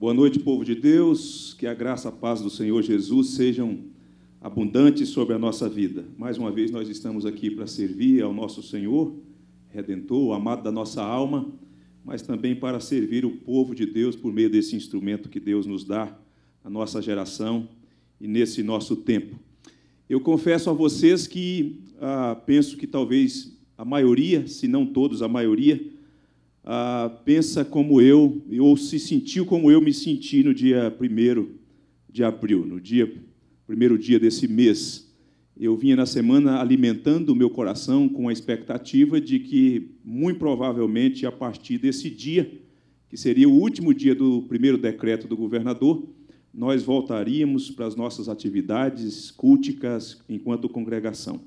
Boa noite, povo de Deus. Que a graça, a paz do Senhor Jesus sejam abundantes sobre a nossa vida. Mais uma vez, nós estamos aqui para servir ao nosso Senhor, Redentor, amado da nossa alma, mas também para servir o povo de Deus por meio desse instrumento que Deus nos dá, a nossa geração e nesse nosso tempo. Eu confesso a vocês que ah, penso que talvez a maioria, se não todos, a maioria, ah, pensa como eu, ou se sentiu como eu me senti no dia 1 de abril, no dia primeiro dia desse mês. Eu vinha na semana alimentando o meu coração com a expectativa de que, muito provavelmente, a partir desse dia, que seria o último dia do primeiro decreto do governador, nós voltaríamos para as nossas atividades culticas enquanto congregação.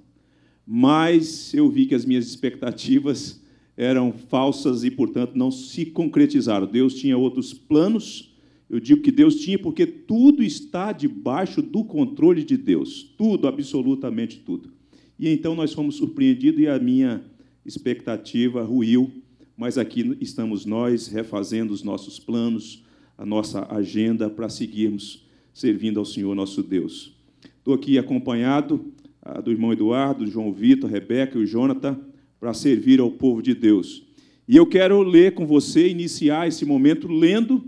Mas eu vi que as minhas expectativas eram falsas e, portanto, não se concretizaram. Deus tinha outros planos. Eu digo que Deus tinha porque tudo está debaixo do controle de Deus. Tudo, absolutamente tudo. E então nós fomos surpreendidos e a minha expectativa ruiu, mas aqui estamos nós refazendo os nossos planos, a nossa agenda para seguirmos servindo ao Senhor nosso Deus. Estou aqui acompanhado ah, do irmão Eduardo, do João Vitor, Rebeca e o Jonathan para servir ao povo de Deus. E eu quero ler com você, iniciar esse momento lendo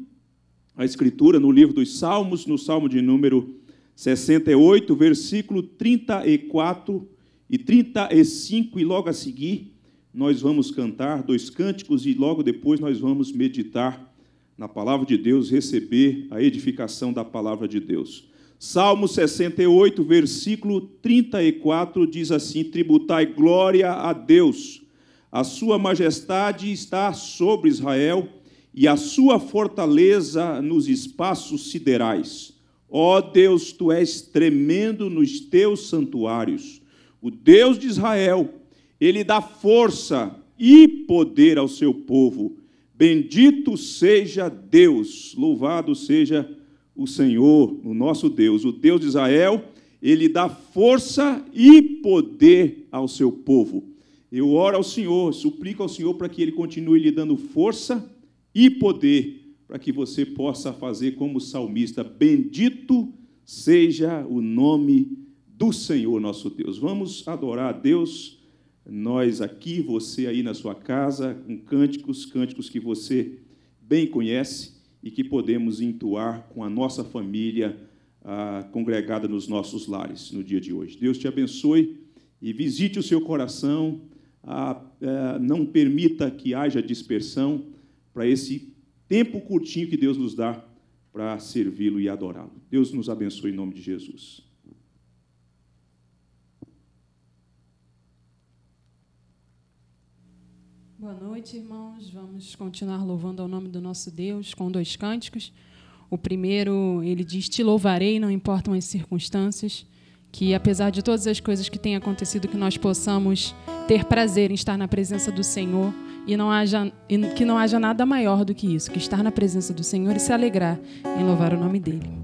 a Escritura no livro dos Salmos, no Salmo de número 68, versículo 34 e 35, e logo a seguir nós vamos cantar dois cânticos e logo depois nós vamos meditar na palavra de Deus, receber a edificação da palavra de Deus. Salmo 68, versículo 34 diz assim: Tributai glória a Deus, a sua majestade está sobre Israel e a sua fortaleza nos espaços siderais. Ó Deus, tu és tremendo nos teus santuários. O Deus de Israel, ele dá força e poder ao seu povo. Bendito seja Deus, louvado seja Deus o Senhor, o nosso Deus, o Deus de Israel, ele dá força e poder ao seu povo. Eu oro ao Senhor, suplico ao Senhor para que ele continue lhe dando força e poder, para que você possa fazer como salmista: Bendito seja o nome do Senhor nosso Deus. Vamos adorar a Deus, nós aqui, você aí na sua casa, com cânticos, cânticos que você bem conhece e que podemos entoar com a nossa família ah, congregada nos nossos lares no dia de hoje. Deus te abençoe e visite o seu coração, ah, eh, não permita que haja dispersão para esse tempo curtinho que Deus nos dá para servi-lo e adorá-lo. Deus nos abençoe em nome de Jesus. Boa noite, irmãos. Vamos continuar louvando ao nome do nosso Deus com dois cânticos. O primeiro, ele diz: Te louvarei, não importam as circunstâncias. Que apesar de todas as coisas que têm acontecido, que nós possamos ter prazer em estar na presença do Senhor e não haja, que não haja nada maior do que isso, que estar na presença do Senhor e se alegrar em louvar o nome dele.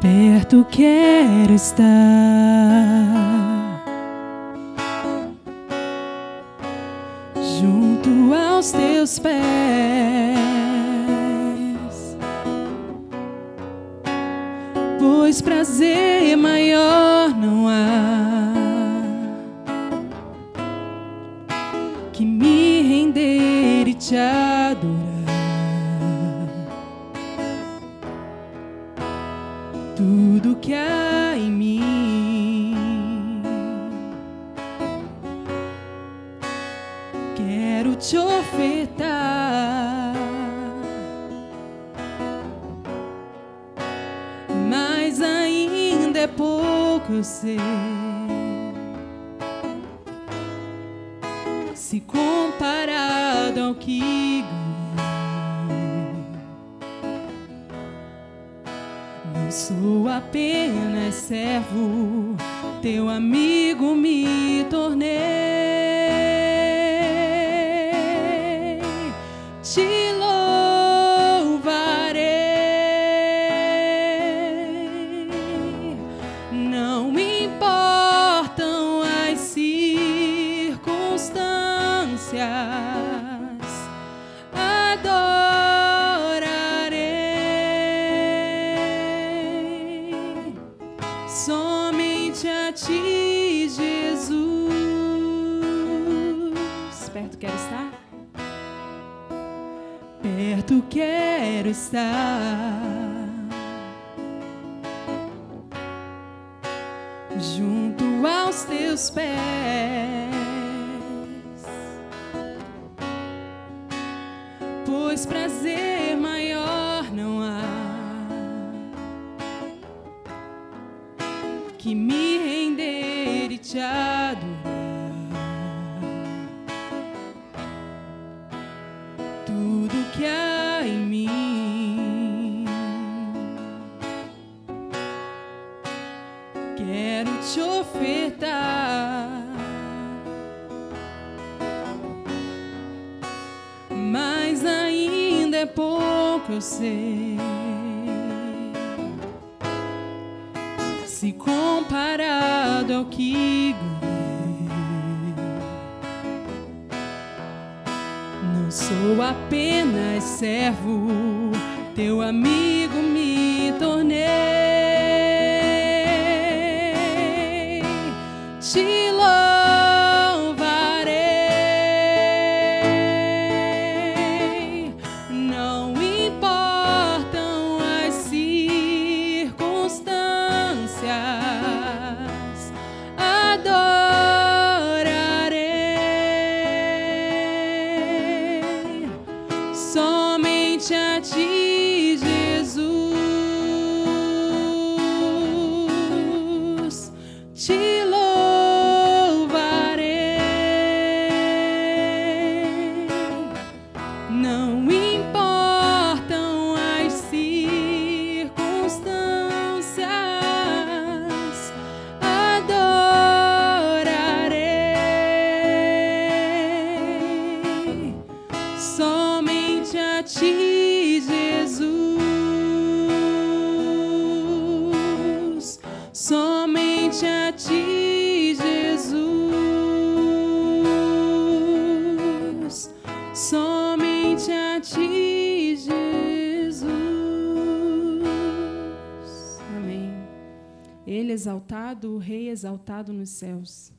perto quero estar. Junto aos teus pés, pois prazer é maior não há. Que me render e te adorar. quero te ofertar. Mas ainda é pouco, eu sei. Se comparado ao que não sou apenas servo, teu amigo me tornei. nos céus.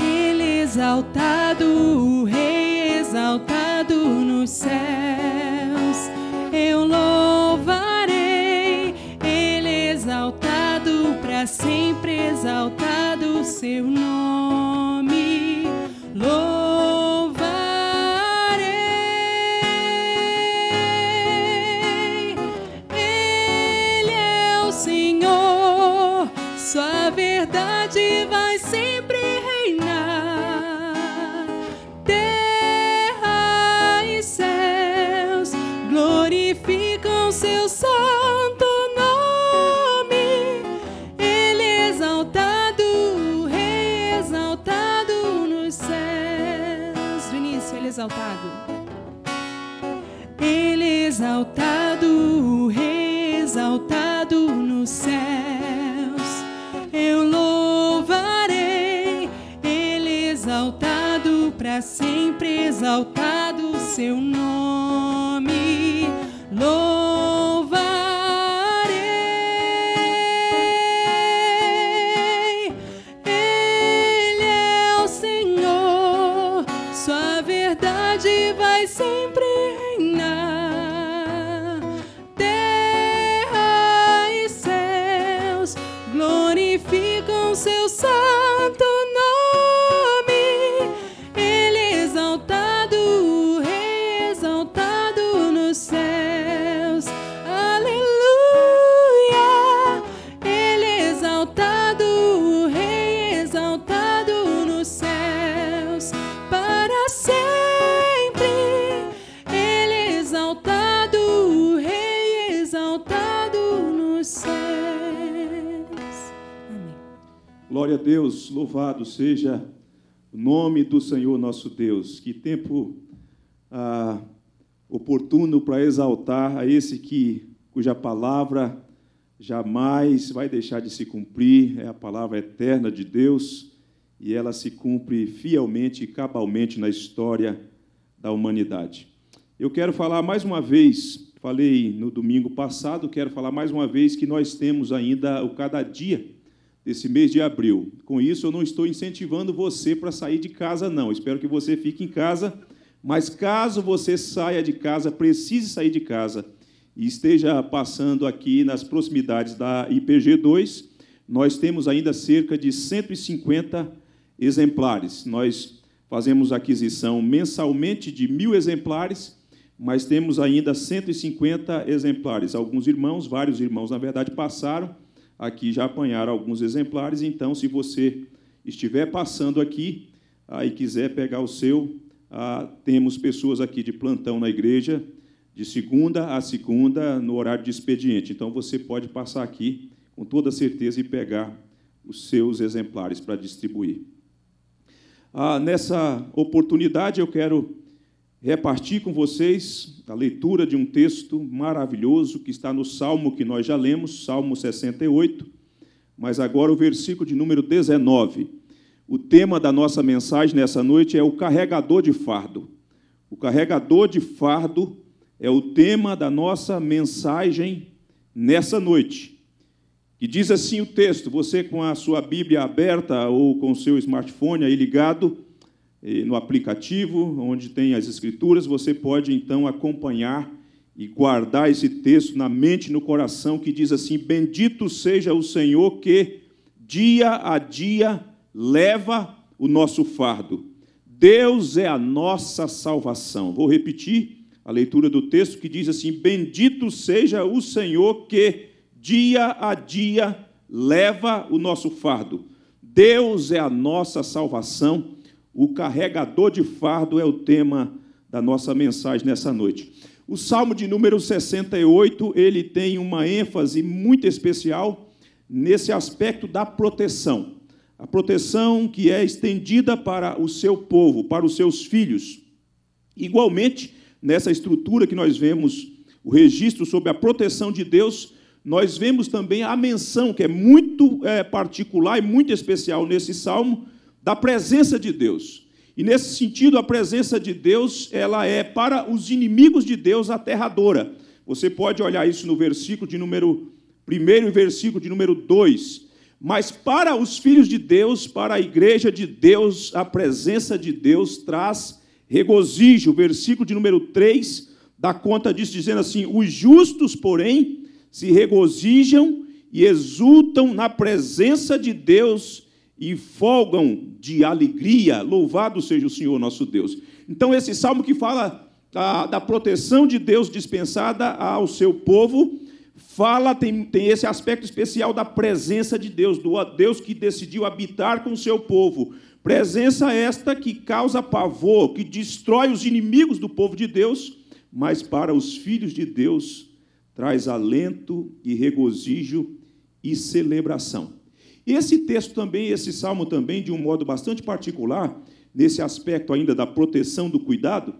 Ele exaltado, o Rei exaltado nos céus, eu louvarei. Ele exaltado, para sempre exaltado, seu nome. Louvarei. exaltado. Ele é exaltado, é exaltado nos céus. Eu louvarei. Ele é exaltado, para sempre exaltado seu nome. Glória a Deus, louvado seja o nome do Senhor nosso Deus. Que tempo ah, oportuno para exaltar a esse que cuja palavra jamais vai deixar de se cumprir, é a palavra eterna de Deus e ela se cumpre fielmente e cabalmente na história da humanidade. Eu quero falar mais uma vez, falei no domingo passado, quero falar mais uma vez que nós temos ainda o cada dia desse mês de abril. Com isso, eu não estou incentivando você para sair de casa, não. Espero que você fique em casa. Mas caso você saia de casa, precise sair de casa e esteja passando aqui nas proximidades da IPG2, nós temos ainda cerca de 150 exemplares. Nós fazemos aquisição mensalmente de mil exemplares, mas temos ainda 150 exemplares. Alguns irmãos, vários irmãos, na verdade, passaram aqui já apanharam alguns exemplares, então, se você estiver passando aqui ah, e quiser pegar o seu, ah, temos pessoas aqui de plantão na igreja, de segunda a segunda, no horário de expediente. Então, você pode passar aqui com toda certeza e pegar os seus exemplares para distribuir. Ah, nessa oportunidade, eu quero repartir com vocês a leitura de um texto maravilhoso que está no Salmo que nós já lemos, Salmo 68, mas agora o versículo de número 19. O tema da nossa mensagem nessa noite é o carregador de fardo. O carregador de fardo é o tema da nossa mensagem nessa noite. E diz assim o texto: você com a sua Bíblia aberta ou com o seu smartphone aí ligado, eh, no aplicativo, onde tem as escrituras, você pode então acompanhar e guardar esse texto na mente no coração que diz assim: Bendito seja o Senhor que dia a dia leva o nosso fardo. Deus é a nossa salvação. Vou repetir a leitura do texto que diz assim: Bendito seja o Senhor que dia a dia leva o nosso fardo. Deus é a nossa salvação o carregador de fardo é o tema da nossa mensagem nessa noite. O Salmo de número 68, ele tem uma ênfase muito especial nesse aspecto da proteção. A proteção que é estendida para o seu povo, para os seus filhos. Igualmente, nessa estrutura que nós vemos o registro sobre a proteção de Deus, nós vemos também a menção, que é muito é, particular e muito especial nesse salmo, da presença de Deus. E nesse sentido, a presença de Deus, ela é para os inimigos de Deus aterradora. Você pode olhar isso no versículo de número 1 e versículo de número 2. Mas para os filhos de Deus, para a igreja de Deus, a presença de Deus traz regozijo. Versículo de número 3 dá conta disso, dizendo assim: Os justos, porém, se regozijam e exultam na presença de Deus e folgam de alegria. Louvado seja o Senhor nosso Deus. Então, esse salmo que fala da, da proteção de Deus dispensada ao seu povo, fala, tem, tem esse aspecto especial da presença de Deus, do Deus que decidiu habitar com o seu povo. Presença esta que causa pavor, que destrói os inimigos do povo de Deus, mas para os filhos de Deus traz alento e regozijo e celebração. Esse texto também, esse salmo também, de um modo bastante particular, nesse aspecto ainda da proteção do cuidado,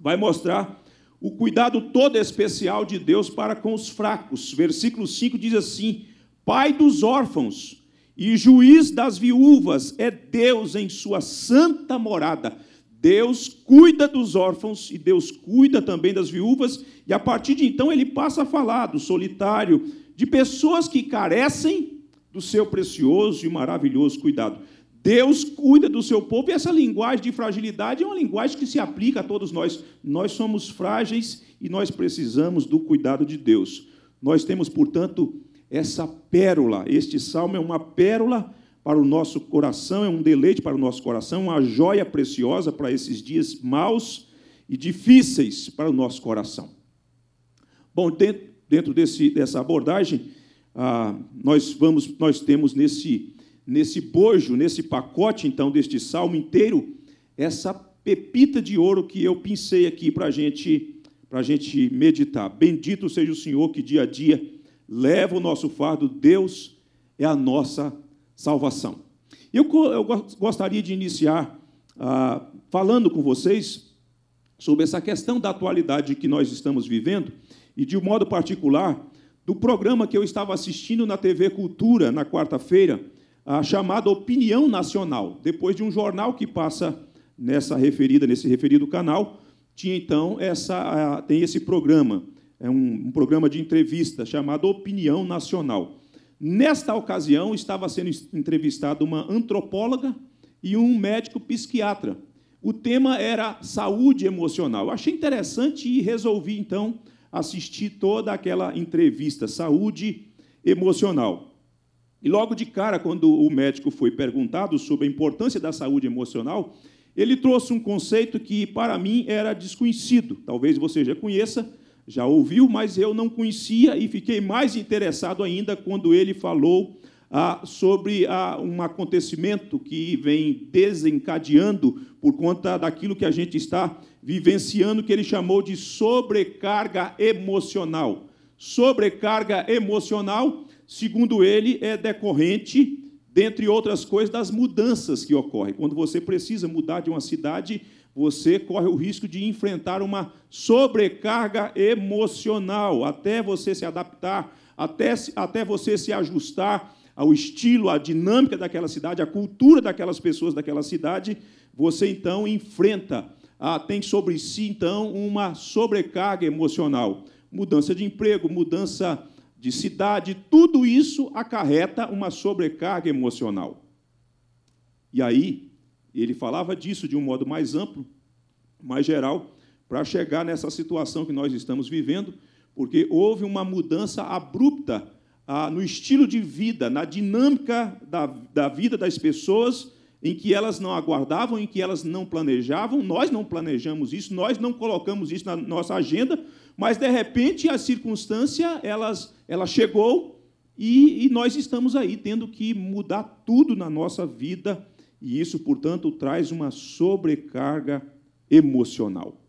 vai mostrar o cuidado todo especial de Deus para com os fracos. Versículo 5 diz assim: Pai dos órfãos e juiz das viúvas é Deus em sua santa morada. Deus cuida dos órfãos e Deus cuida também das viúvas, e a partir de então ele passa a falar do solitário, de pessoas que carecem do seu precioso e maravilhoso cuidado. Deus cuida do seu povo e essa linguagem de fragilidade é uma linguagem que se aplica a todos nós. Nós somos frágeis e nós precisamos do cuidado de Deus. Nós temos, portanto, essa pérola. Este salmo é uma pérola para o nosso coração, é um deleite para o nosso coração, uma joia preciosa para esses dias maus e difíceis para o nosso coração. Bom, dentro desse, dessa abordagem, ah, nós vamos, nós temos nesse nesse bojo, nesse pacote então deste salmo inteiro, essa pepita de ouro que eu pincei aqui para gente para gente meditar. Bendito seja o Senhor que dia a dia leva o nosso fardo. Deus é a nossa salvação. Eu, eu gostaria de iniciar ah, falando com vocês sobre essa questão da atualidade que nós estamos vivendo e de um modo particular do programa que eu estava assistindo na TV Cultura na quarta-feira, ah, chamado Opinião Nacional. Depois de um jornal que passa nessa referida, nesse referido canal, tinha então essa, ah, tem esse programa, é um, um programa de entrevista chamado Opinião Nacional. Nesta ocasião estava sendo entrevistada uma antropóloga e um médico psiquiatra. O tema era saúde emocional. Eu achei interessante e resolvi então assistir toda aquela entrevista, saúde emocional. E logo de cara, quando o médico foi perguntado sobre a importância da saúde emocional, ele trouxe um conceito que para mim era desconhecido. Talvez você já conheça, já ouviu, mas eu não conhecia e fiquei mais interessado ainda quando ele falou ah, sobre ah, um acontecimento que vem desencadeando por conta daquilo que a gente está vivenciando, que ele chamou de sobrecarga emocional. Sobrecarga emocional, segundo ele, é decorrente dentre outras coisas, das mudanças que ocorrem. Quando você precisa mudar de uma cidade, você corre o risco de enfrentar uma sobrecarga emocional até você se adaptar, até, até você se ajustar ao estilo, à dinâmica daquela cidade, à cultura daquelas pessoas daquela cidade, você então enfrenta, ah, tem sobre si então uma sobrecarga emocional. Mudança de emprego, mudança de cidade, tudo isso acarreta uma sobrecarga emocional. E aí, ele falava disso de um modo mais amplo, mais geral, para chegar nessa situação que nós estamos vivendo, porque houve uma mudança abrupta ah, no estilo de vida, na dinâmica da, da vida das pessoas, em que elas não aguardavam, em que elas não planejavam, nós não planejamos isso, nós não colocamos isso na nossa agenda, mas de repente a circunstância elas, ela chegou e, e nós estamos aí tendo que mudar tudo na nossa vida e isso, portanto, traz uma sobrecarga emocional.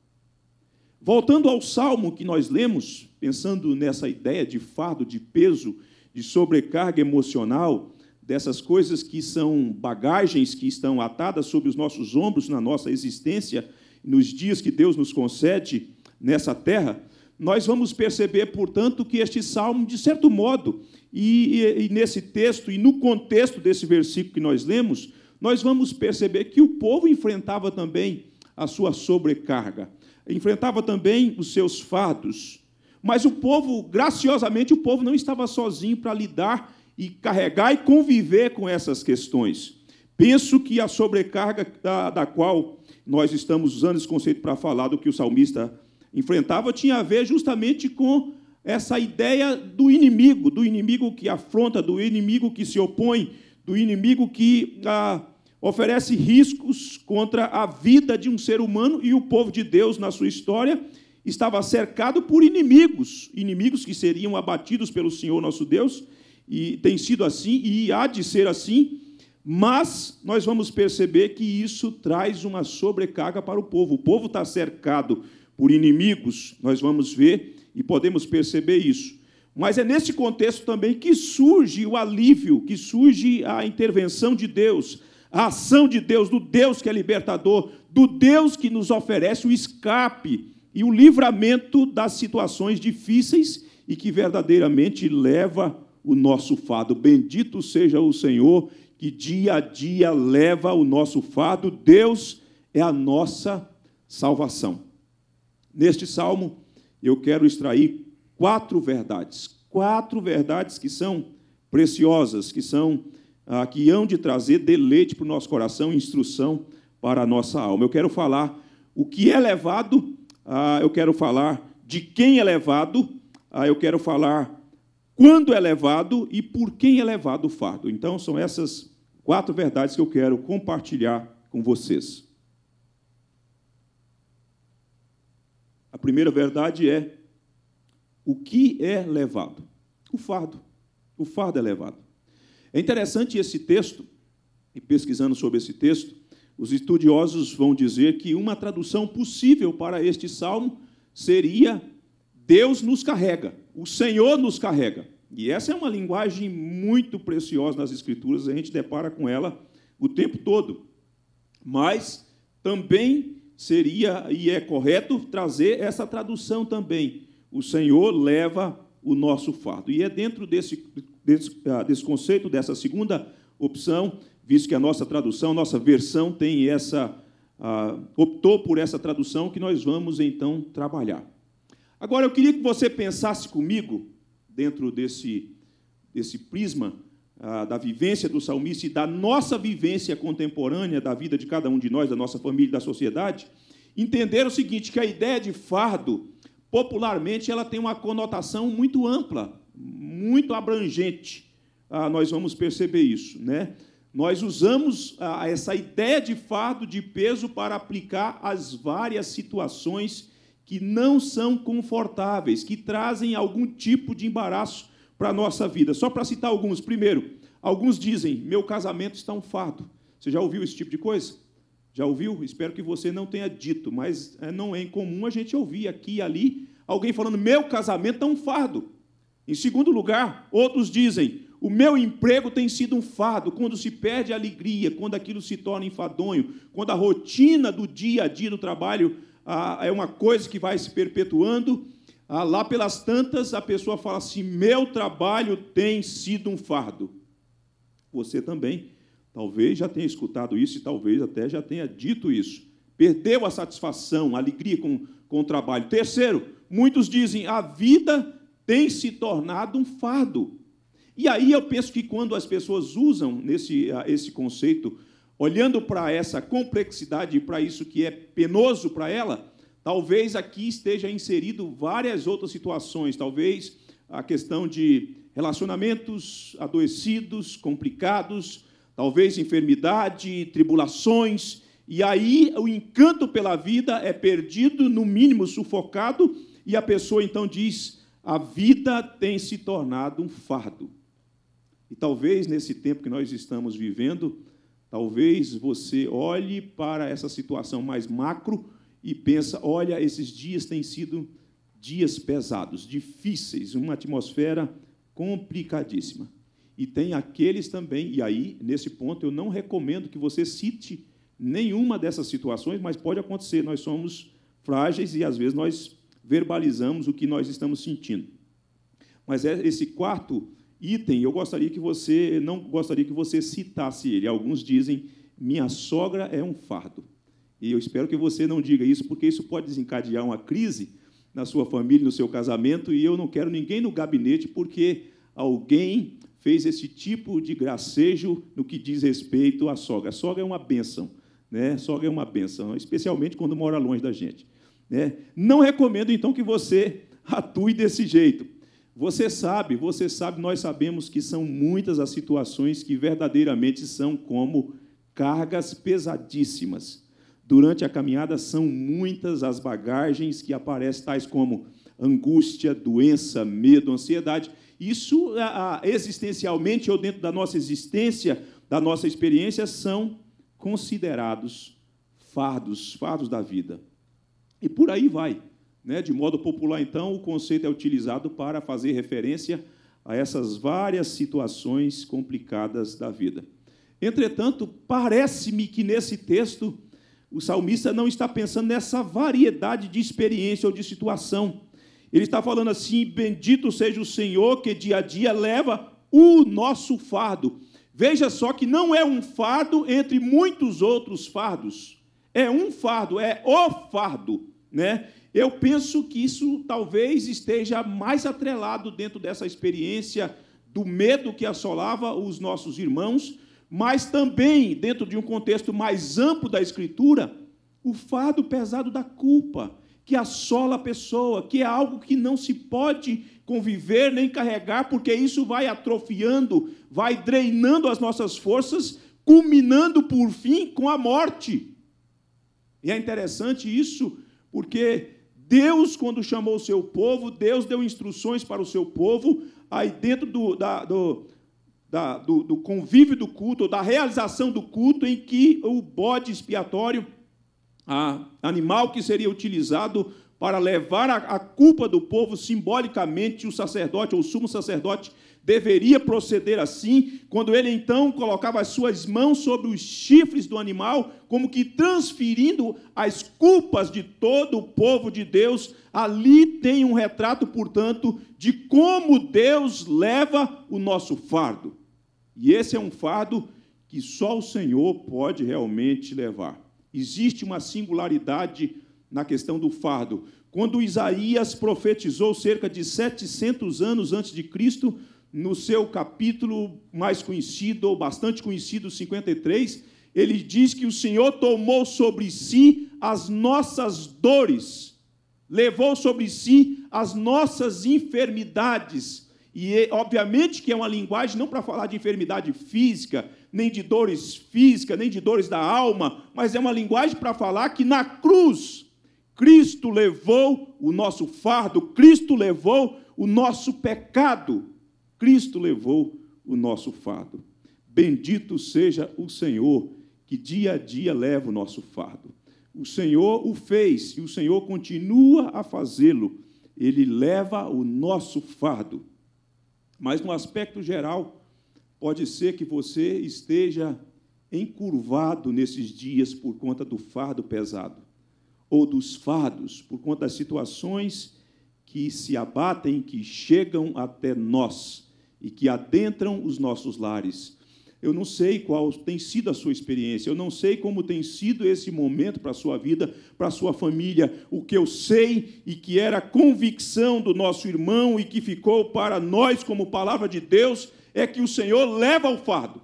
Voltando ao salmo que nós lemos, pensando nessa ideia de fardo, de peso, de sobrecarga emocional, dessas coisas que são bagagens que estão atadas sobre os nossos ombros na nossa existência, nos dias que Deus nos concede nessa terra, nós vamos perceber, portanto, que este salmo, de certo modo, e, e, e, nesse texto, e no contexto desse versículo que nós lemos, nós vamos perceber que o povo enfrentava também a sua sobrecarga, enfrentava também os seus fatos mas o povo, graciosamente, o povo não estava sozinho para lidar e carregar e conviver com essas questões. Penso que a sobrecarga da, da qual nós estamos usando esse conceito para falar do que o salmista enfrentava tinha a ver justamente com essa ideia do inimigo, do inimigo que afronta, do inimigo que se opõe, do inimigo que ah, oferece riscos contra a vida de um ser humano e o povo de Deus na sua história estava cercado por inimigos, inimigos que seriam abatidos pelo Senhor nosso Deus, e tem sido assim e há de ser assim, mas nós vamos perceber que isso traz uma sobrecarga para o povo. O povo está cercado por inimigos, nós vamos ver e podemos perceber isso. Mas é nesse contexto também que surge o alívio, que surge a intervenção de Deus, a ação de Deus, do Deus que é libertador, do Deus que nos oferece o escape e o livramento das situações difíceis e que verdadeiramente leva o nosso fado. Bendito seja o Senhor que dia a dia leva o nosso fado. Deus é a nossa salvação. Neste salmo, eu quero extrair quatro verdades, quatro verdades que são preciosas, que são ah, que hão de trazer deleite para o nosso coração, instrução para a nossa alma. Eu quero falar o que é levado ah, eu quero falar de quem é levado, ah, eu quero falar quando é levado e por quem é levado o fardo. Então, são essas quatro verdades que eu quero compartilhar com vocês. A primeira verdade é o que é levado? O fardo. O fardo é levado. É interessante esse texto, e pesquisando sobre esse texto, os estudiosos vão dizer que uma tradução possível para este salmo seria Deus nos carrega, o Senhor nos carrega. E essa é uma linguagem muito preciosa nas Escrituras, a gente depara com ela o tempo todo. Mas também seria e é correto trazer essa tradução também. O Senhor leva o nosso fardo. E é dentro desse, desse, ah, desse conceito, dessa segunda opção, visto que a nossa tradução, a nossa versão tem essa. Uh, optou por essa tradução que nós vamos então trabalhar. Agora eu queria que você pensasse comigo, dentro desse, desse prisma uh, da vivência do salmista e da nossa vivência contemporânea, da vida de cada um de nós, da nossa família, da sociedade, entender o seguinte: que a ideia de fardo, popularmente, ela tem uma conotação muito ampla, muito abrangente. Uh, nós vamos perceber isso, né? Nós usamos essa ideia de fardo de peso para aplicar às várias situações que não são confortáveis, que trazem algum tipo de embaraço para a nossa vida. Só para citar alguns. Primeiro, alguns dizem: meu casamento está um fardo. Você já ouviu esse tipo de coisa? Já ouviu? Espero que você não tenha dito, mas eh, não é incomum a gente ouvir aqui e ali alguém falando: meu casamento é um fardo. Em segundo lugar, outros dizem: o meu emprego tem sido um fardo quando se perde a alegria, quando aquilo se torna enfadonho, quando a rotina do dia a dia do trabalho ah, é uma coisa que vai se perpetuando. Ah, lá pelas tantas, a pessoa fala assim: meu trabalho tem sido um fardo. Você também, talvez já tenha escutado isso e talvez até já tenha dito isso. Perdeu a satisfação, a alegria com, com o trabalho. Terceiro, muitos dizem: a vida tem se tornado um fardo. E aí eu penso que quando as pessoas usam nesse, ah, esse conceito, olhando para essa complexidade e para isso que é penoso para ela, talvez aqui esteja inserido várias outras situações, talvez a questão de relacionamentos adoecidos, complicados, talvez enfermidade, tribulações, e aí o encanto pela vida é perdido, no mínimo sufocado, e a pessoa então diz: a vida tem se tornado um fardo. E talvez nesse tempo que nós estamos vivendo, talvez você olhe para essa situação mais macro e pensa, olha, esses dias têm sido dias pesados, difíceis, uma atmosfera complicadíssima. E tem aqueles também, e aí, nesse ponto, eu não recomendo que você cite nenhuma dessas situações, mas pode acontecer, nós somos frágeis e às vezes nós verbalizamos o que nós estamos sentindo. Mas é esse quarto item, eu gostaria que você não gostaria que você citasse ele. Alguns dizem: "Minha sogra é um fardo". E eu espero que você não diga isso, porque isso pode desencadear uma crise na sua família, no seu casamento, e eu não quero ninguém no gabinete porque alguém fez esse tipo de gracejo no que diz respeito à sogra. A sogra é uma benção, né? A sogra é uma benção, especialmente quando mora longe da gente, né? Não recomendo então que você atue desse jeito você sabe, você sabe, nós sabemos que são muitas as situações que verdadeiramente são como cargas pesadíssimas. Durante a caminhada são muitas as bagagens que aparecem, tais como angústia, doença, medo, ansiedade. Isso existencialmente ou dentro da nossa existência, da nossa experiência, são considerados fardos, fardos da vida. E por aí vai. Né? De modo popular, então, o conceito é utilizado para fazer referência a essas várias situações complicadas da vida. Entretanto, parece-me que nesse texto o salmista não está pensando nessa variedade de experiência ou de situação. Ele está falando assim: Bendito seja o Senhor que dia a dia leva o nosso fardo. Veja só que não é um fardo entre muitos outros fardos. É um fardo, é o fardo, né? Eu penso que isso talvez esteja mais atrelado dentro dessa experiência do medo que assolava os nossos irmãos, mas também, dentro de um contexto mais amplo da Escritura, o fardo pesado da culpa que assola a pessoa, que é algo que não se pode conviver nem carregar, porque isso vai atrofiando, vai drenando as nossas forças, culminando por fim com a morte. E é interessante isso, porque Deus, quando chamou o seu povo, Deus deu instruções para o seu povo, aí dentro do, da, do, da, do, do convívio do culto, da realização do culto, em que o bode expiatório, a, animal que seria utilizado para levar a, a culpa do povo, simbolicamente, o sacerdote, ou o sumo sacerdote, deveria proceder assim, quando ele então colocava as suas mãos sobre os chifres do animal, como que transferindo as culpas de todo o povo de Deus. Ali tem um retrato, portanto, de como Deus leva o nosso fardo. E esse é um fardo que só o Senhor pode realmente levar. Existe uma singularidade na questão do fardo. Quando Isaías profetizou cerca de 700 anos antes de Cristo, no seu capítulo mais conhecido, ou bastante conhecido, 53, ele diz que o Senhor tomou sobre si as nossas dores, levou sobre si as nossas enfermidades. E, é, obviamente, que é uma linguagem não para falar de enfermidade física, nem de dores físicas, nem de dores da alma, mas é uma linguagem para falar que na cruz, Cristo levou o nosso fardo, Cristo levou o nosso pecado. Cristo levou o nosso fardo. Bendito seja o Senhor, que dia a dia leva o nosso fardo. O Senhor o fez e o Senhor continua a fazê-lo. Ele leva o nosso fardo. Mas, no aspecto geral, pode ser que você esteja encurvado nesses dias por conta do fardo pesado, ou dos fardos, por conta das situações que se abatem, que chegam até nós e que adentram os nossos lares. Eu não sei qual tem sido a sua experiência, eu não sei como tem sido esse momento para a sua vida, para a sua família. O que eu sei e que era a convicção do nosso irmão e que ficou para nós como palavra de Deus é que o Senhor leva o fardo.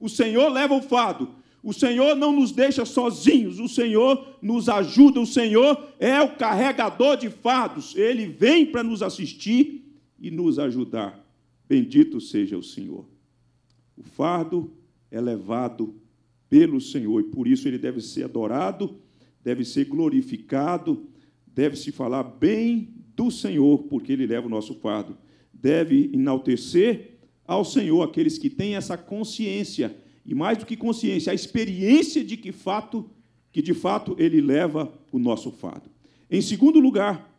O Senhor leva o fardo. O Senhor não nos deixa sozinhos, o Senhor nos ajuda, o Senhor é o carregador de fardos. Ele vem para nos assistir e nos ajudar. Bendito seja o Senhor. O fardo é levado pelo Senhor e por isso ele deve ser adorado, deve ser glorificado, deve se falar bem do Senhor, porque ele leva o nosso fardo. Deve enaltecer ao Senhor aqueles que têm essa consciência e mais do que consciência, a experiência de que fato que de fato ele leva o nosso fardo. Em segundo lugar,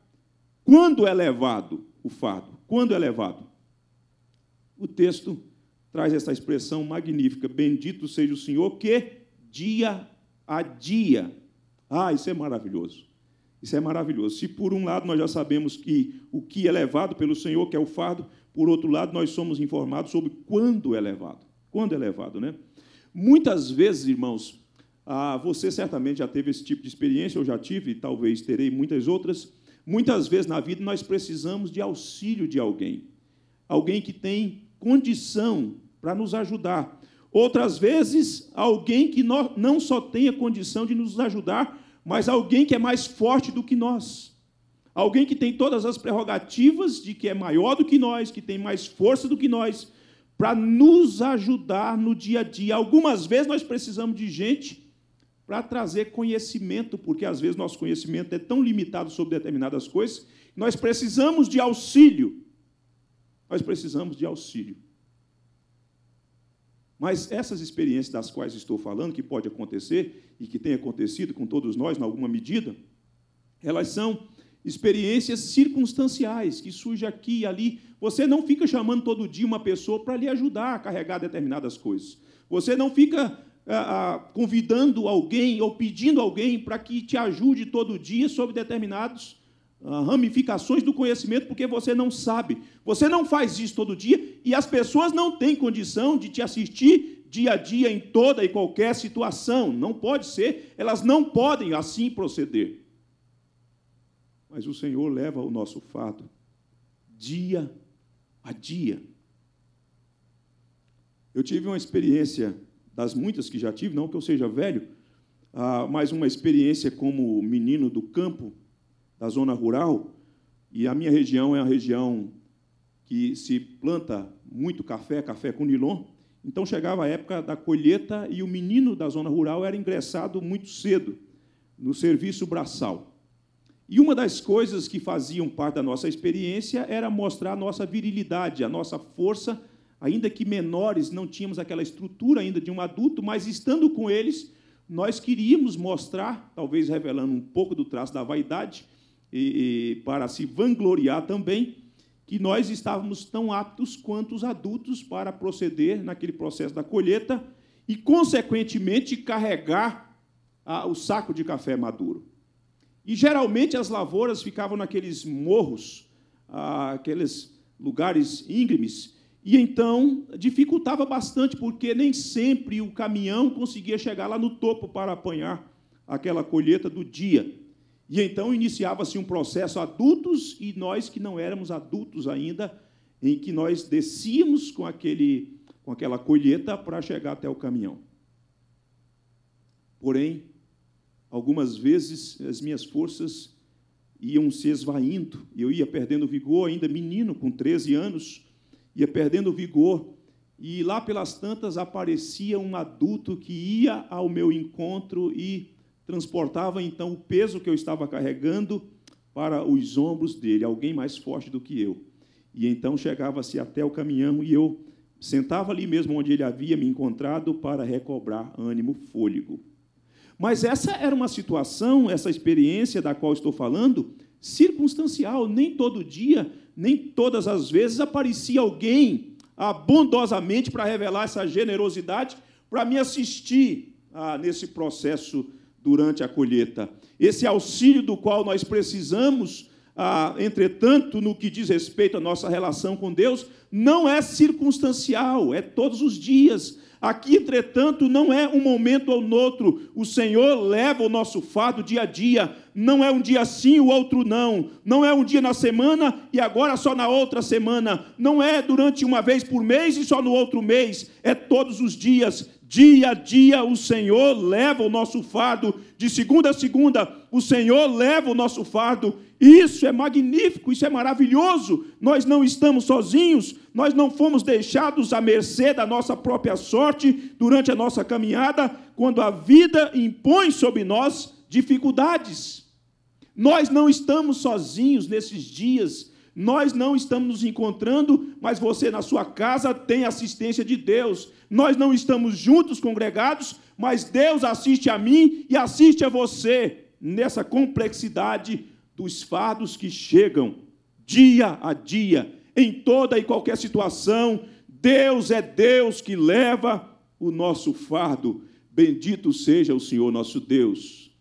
quando é levado o fardo? Quando é levado? O texto traz essa expressão magnífica: Bendito seja o Senhor que dia a dia. Ah, isso é maravilhoso. Isso é maravilhoso. Se por um lado nós já sabemos que o que é levado pelo Senhor, que é o fardo, por outro lado nós somos informados sobre quando é levado. Quando é levado, né? Muitas vezes, irmãos, ah, você certamente já teve esse tipo de experiência, eu já tive, e talvez terei muitas outras. Muitas vezes na vida nós precisamos de auxílio de alguém. Alguém que tem condição para nos ajudar. Outras vezes, alguém que não só tenha condição de nos ajudar, mas alguém que é mais forte do que nós. Alguém que tem todas as prerrogativas de que é maior do que nós, que tem mais força do que nós, para nos ajudar no dia a dia. Algumas vezes nós precisamos de gente para trazer conhecimento, porque às vezes nosso conhecimento é tão limitado sobre determinadas coisas, nós precisamos de auxílio nós precisamos de auxílio. Mas essas experiências das quais estou falando, que pode acontecer e que tem acontecido com todos nós em alguma medida, elas são experiências circunstanciais que surgem aqui e ali. Você não fica chamando todo dia uma pessoa para lhe ajudar a carregar determinadas coisas. Você não fica ah, ah, convidando alguém ou pedindo alguém para que te ajude todo dia sobre determinados ah, ramificações do conhecimento porque você não sabe. Você não faz isso todo dia e as pessoas não têm condição de te assistir dia a dia em toda e qualquer situação. Não pode ser, elas não podem assim proceder. Mas o Senhor leva o nosso fato dia a dia. Eu tive uma experiência, das muitas que já tive, não que eu seja velho, ah, mas uma experiência como menino do campo da zona rural, e a minha região é uma região que se planta muito café, café com nilon. Então chegava a época da colheita e o menino da zona rural era ingressado muito cedo no serviço braçal. E uma das coisas que faziam parte da nossa experiência era mostrar a nossa virilidade, a nossa força, ainda que menores, não tínhamos aquela estrutura ainda de um adulto, mas estando com eles, nós queríamos mostrar, talvez revelando um pouco do traço da vaidade, e, e para se vangloriar também, que nós estávamos tão aptos quanto os adultos para proceder naquele processo da colheita e, consequentemente, carregar a, ah, o saco de café maduro. E geralmente as lavouras ficavam naqueles morros, ah, aqueles lugares íngremes, e então dificultava bastante, porque nem sempre o caminhão conseguia chegar lá no topo para apanhar aquela colheita do dia. E então iniciava-se um processo adultos e nós que não éramos adultos ainda, em que nós descíamos com aquele com aquela colheita para chegar até o caminhão. Porém, algumas vezes as minhas forças iam se esvaindo, eu ia perdendo vigor, ainda menino com 13 anos, ia perdendo vigor, e lá pelas tantas aparecia um adulto que ia ao meu encontro e transportava então o peso que eu estava carregando para os ombros dele, alguém mais forte do que eu. E então chegava-se até o caminhão e eu sentava ali mesmo onde ele havia me encontrado para recobrar ânimo, fôlego. Mas essa era uma situação, essa experiência da qual estou falando, circunstancial, nem todo dia, nem todas as vezes aparecia alguém bondosamente para revelar essa generosidade para me assistir ah, nesse processo durante a colheita. Esse auxílio do qual nós precisamos, ah, entretanto, no que diz respeito à nossa relação com Deus, não é circunstancial, é todos os dias. Aqui, entretanto, não é um momento ou outro. O Senhor leva o nosso fardo dia a dia. Não é um dia sim, o outro não. Não é um dia na semana e agora só na outra semana. Não é durante uma vez por mês e só no outro mês. É todos os dias. Dia a dia o Senhor leva o nosso fardo, de segunda a segunda o Senhor leva o nosso fardo. Isso é magnífico, isso é maravilhoso. Nós não estamos sozinhos, nós não fomos deixados à mercê da nossa própria sorte durante a nossa caminhada, quando a vida impõe sobre nós dificuldades. Nós não estamos sozinhos nesses dias nós não estamos nos encontrando, mas você na sua casa tem assistência de Deus. Nós não estamos juntos, congregados, mas Deus assiste a mim e assiste a você nessa complexidade dos fardos que chegam dia a dia, em toda e qualquer situação. Deus é Deus que leva o nosso fardo. Bendito seja o Senhor nosso Deus.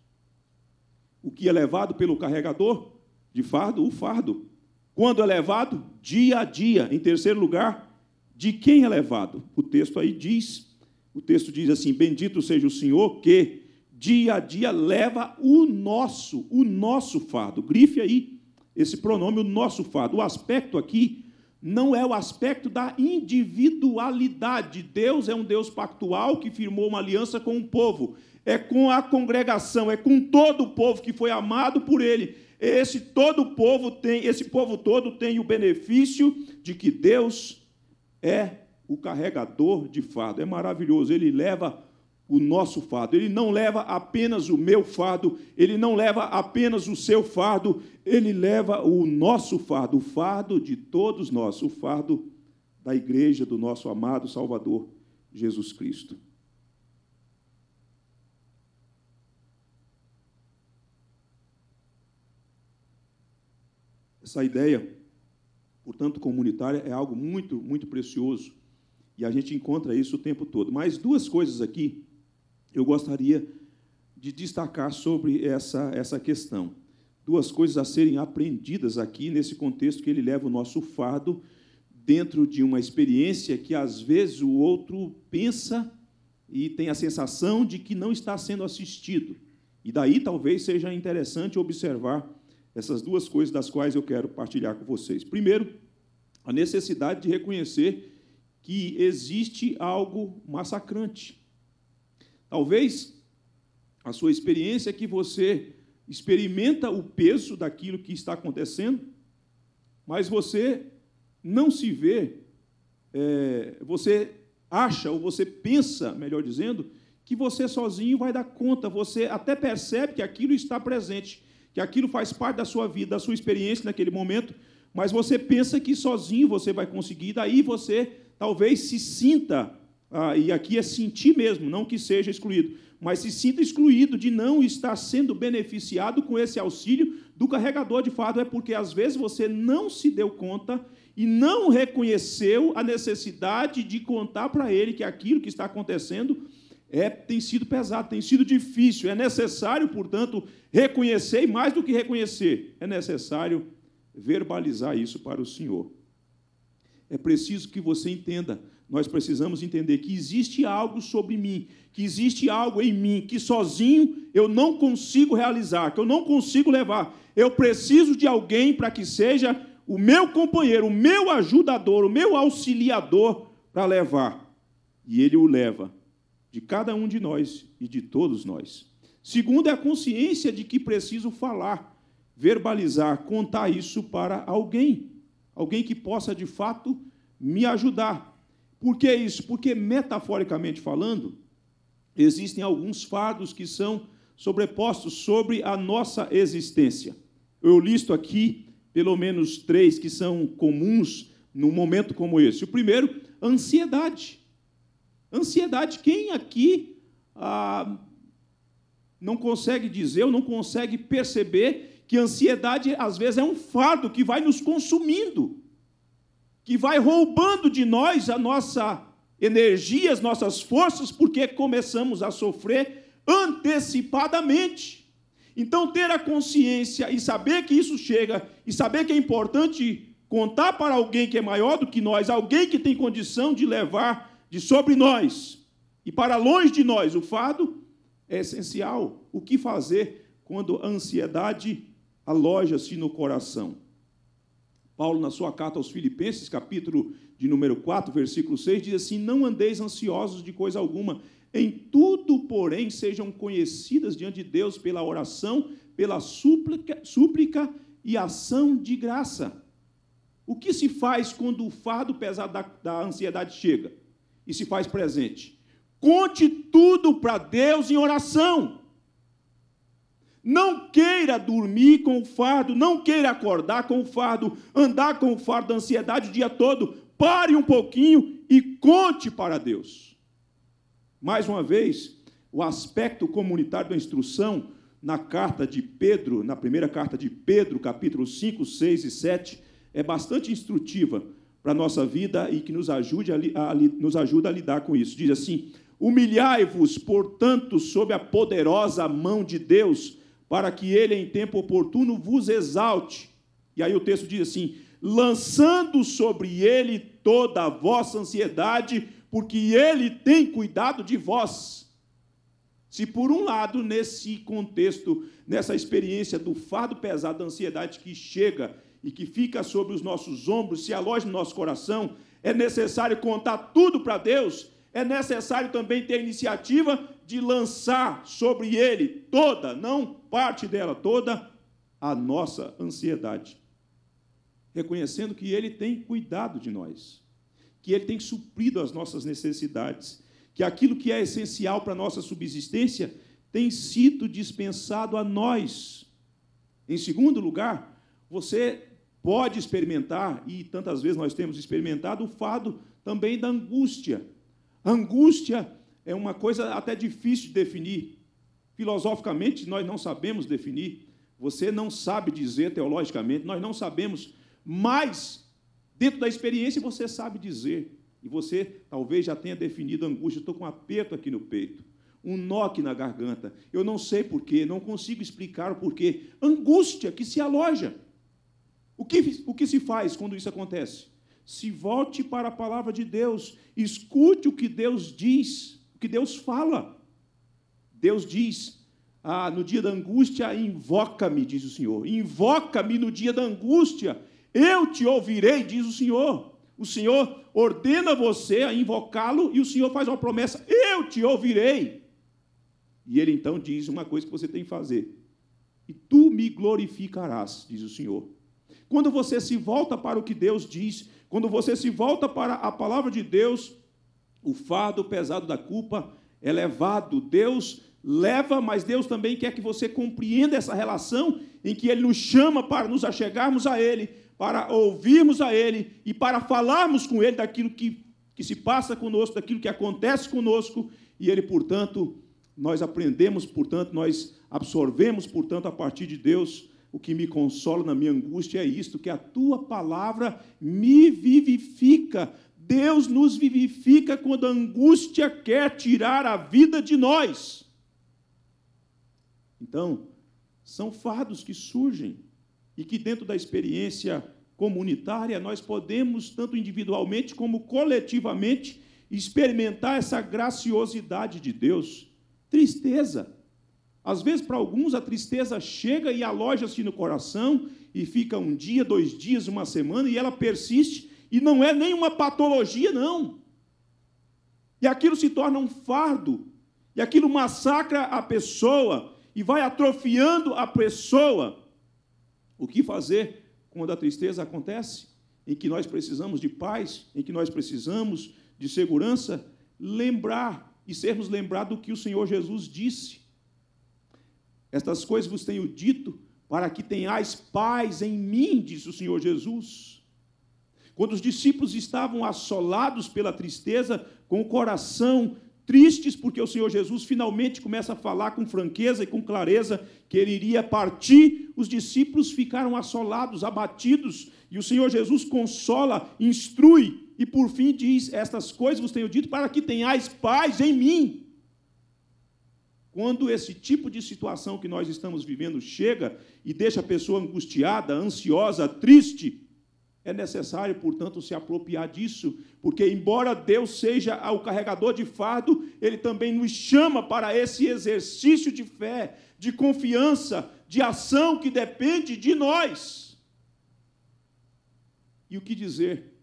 O que é levado pelo carregador de fardo? O fardo. Quando é levado? Dia a dia. Em terceiro lugar, de quem é levado? O texto aí diz, o texto diz assim: Bendito seja o Senhor que dia a dia leva o nosso, o nosso fardo. Grife aí esse pronome, o nosso fardo. O aspecto aqui não é o aspecto da individualidade. Deus é um Deus pactual que firmou uma aliança com o povo. É com a congregação, é com todo o povo que foi amado por ele esse todo povo tem, esse povo todo tem o benefício de que Deus é o carregador de fardo. É maravilhoso, ele leva o nosso fardo. Ele não leva apenas o meu fardo, ele não leva apenas o seu fardo, ele leva o nosso fardo, o fardo de todos nós, o fardo da igreja do nosso amado Salvador Jesus Cristo. Essa ideia, portanto, comunitária é algo muito, muito precioso e a gente encontra isso o tempo todo. Mas duas coisas aqui eu gostaria de destacar sobre essa, essa questão. Duas coisas a serem aprendidas aqui nesse contexto que ele leva o nosso fardo dentro de uma experiência que às vezes o outro pensa e tem a sensação de que não está sendo assistido. E daí talvez seja interessante observar essas duas coisas das quais eu quero partilhar com vocês. Primeiro, a necessidade de reconhecer que existe algo massacrante. Talvez a sua experiência é que você experimenta o peso daquilo que está acontecendo, mas você não se vê, é, você acha ou você pensa, melhor dizendo, que você sozinho vai dar conta, você até percebe que aquilo está presente, que aquilo faz parte da sua vida, da sua experiência naquele momento, mas você pensa que sozinho você vai conseguir, daí você talvez se sinta, ah, e aqui é sentir mesmo, não que seja excluído, mas se sinta excluído de não estar sendo beneficiado com esse auxílio do carregador de fato, é porque às vezes você não se deu conta e não reconheceu a necessidade de contar para ele que aquilo que está acontecendo é, tem sido pesado, tem sido difícil. É necessário, portanto, reconhecer, e mais do que reconhecer, é necessário verbalizar isso para o Senhor. É preciso que você entenda. Nós precisamos entender que existe algo sobre mim, que existe algo em mim que sozinho eu não consigo realizar, que eu não consigo levar. Eu preciso de alguém para que seja o meu companheiro, o meu ajudador, o meu auxiliador para levar. E ele o leva de cada um de nós e de todos nós. Segundo, é a consciência de que preciso falar, verbalizar, contar isso para alguém, alguém que possa de fato me ajudar. Por que isso? Porque, metaforicamente falando, existem alguns fardos que são sobrepostos sobre a nossa existência. Eu listo aqui pelo menos três que são comuns num momento como esse. O primeiro, ansiedade. Ansiedade, quem aqui ah, não consegue dizer ou não consegue perceber que ansiedade às vezes é um fardo que vai nos consumindo, que vai roubando de nós a nossa energia, as nossas forças, porque começamos a sofrer antecipadamente. Então, ter a consciência e saber que isso chega, e saber que é importante contar para alguém que é maior do que nós, alguém que tem condição de levar de sobre nós e para longe de nós. O fado é essencial. O que fazer quando a ansiedade aloja-se no coração? Paulo, na sua carta aos Filipenses, capítulo de número 4, versículo 6, diz assim: Não andeis ansiosos de coisa alguma, em tudo, porém, sejam conhecidas diante de Deus pela oração, pela súplica, súplica e ação de graça. O que se faz quando o fardo pesado da, da ansiedade chega? e se faz presente. Conte tudo para Deus em oração. Não queira dormir com o fardo, não queira acordar com o fardo, andar com o fardo da ansiedade o dia todo. Pare um pouquinho e conte para Deus. Mais uma vez, o aspecto comunitário da instrução na carta de Pedro, na primeira carta de Pedro, capítulos 5, 6 e 7, é bastante instrutiva para a nossa vida e que nos ajude a, a, a, nos ajuda a lidar com isso. Diz assim: Humilhai-vos, portanto, sob a poderosa mão de Deus, para que ele, em tempo oportuno, vos exalte. E aí o texto diz assim: lançando sobre ele toda a vossa ansiedade, porque ele tem cuidado de vós. Se por um lado, nesse contexto, nessa experiência do fardo pesado da ansiedade que chega e que fica sobre os nossos ombros, se aloja no nosso coração, é necessário contar tudo para Deus, é necessário também ter a iniciativa de lançar sobre ele toda, não parte dela, toda a nossa ansiedade. Reconhecendo que ele tem cuidado de nós, que ele tem suprido as nossas necessidades, que aquilo que é essencial para a nossa subsistência tem sido dispensado a nós. Em segundo lugar, você pode experimentar, e tantas vezes nós temos experimentado, o fado também da angústia. Angústia é uma coisa até difícil de definir. Filosoficamente, nós não sabemos definir. Você não sabe dizer teologicamente, nós não sabemos. Mas, dentro da experiência, você sabe dizer. E você talvez já tenha definido angústia. Estou com um aperto aqui no peito, um nó aqui na garganta. Eu não sei porquê, não consigo explicar o porquê. Angústia que se aloja. O que, o que se faz quando isso acontece? Se volte para a palavra de Deus, escute o que Deus diz, o que Deus fala. Deus diz: ah, no dia da angústia, invoca-me, diz o Senhor. Invoca-me no dia da angústia, eu te ouvirei, diz o Senhor. O Senhor ordena você a invocá-lo e o Senhor faz uma promessa: eu te ouvirei. E ele então diz uma coisa que você tem que fazer: e tu me glorificarás, diz o Senhor. Quando você se volta para o que Deus diz, quando você se volta para a palavra de Deus, o fardo pesado da culpa é levado. Deus leva, mas Deus também quer que você compreenda essa relação em que Ele nos chama para nos achegarmos a Ele, para ouvirmos a Ele e para falarmos com Ele daquilo que, que se passa conosco, daquilo que acontece conosco, e Ele, portanto, nós aprendemos, portanto, nós absorvemos, portanto, a partir de Deus o que me consola na minha angústia é isto: que a tua palavra me vivifica. Deus nos vivifica quando a angústia quer tirar a vida de nós. Então, são fardos que surgem e que, dentro da experiência comunitária, nós podemos, tanto individualmente como coletivamente, experimentar essa graciosidade de Deus. Tristeza, às vezes, para alguns, a tristeza chega e aloja-se no coração e fica um dia, dois dias, uma semana e ela persiste e não é nenhuma patologia, não. E aquilo se torna um fardo, e aquilo massacra a pessoa e vai atrofiando a pessoa. O que fazer quando a tristeza acontece? Em que nós precisamos de paz, em que nós precisamos de segurança? Lembrar e sermos lembrados do que o Senhor Jesus disse estas coisas vos tenho dito para que tenhais paz em mim, disse o Senhor Jesus. Quando os discípulos estavam assolados pela tristeza, com o coração tristes, porque o Senhor Jesus finalmente começa a falar com franqueza e com clareza que ele iria partir, os discípulos ficaram assolados, abatidos, e o Senhor Jesus consola, instrui e por fim diz: Estas coisas vos tenho dito para que tenhais paz em mim. Quando esse tipo de situação que nós estamos vivendo chega e deixa a pessoa angustiada, ansiosa, triste, é necessário, portanto, se apropriar disso, porque, embora Deus seja o carregador de fardo, Ele também nos chama para esse exercício de fé, de confiança, de ação que depende de nós. E o que dizer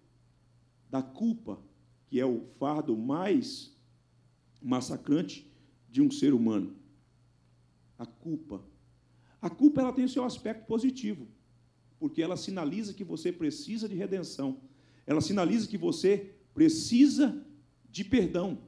da culpa, que é o fardo mais massacrante de um ser humano? A culpa. A culpa ela tem o seu aspecto positivo, porque ela sinaliza que você precisa de redenção. Ela sinaliza que você precisa de perdão.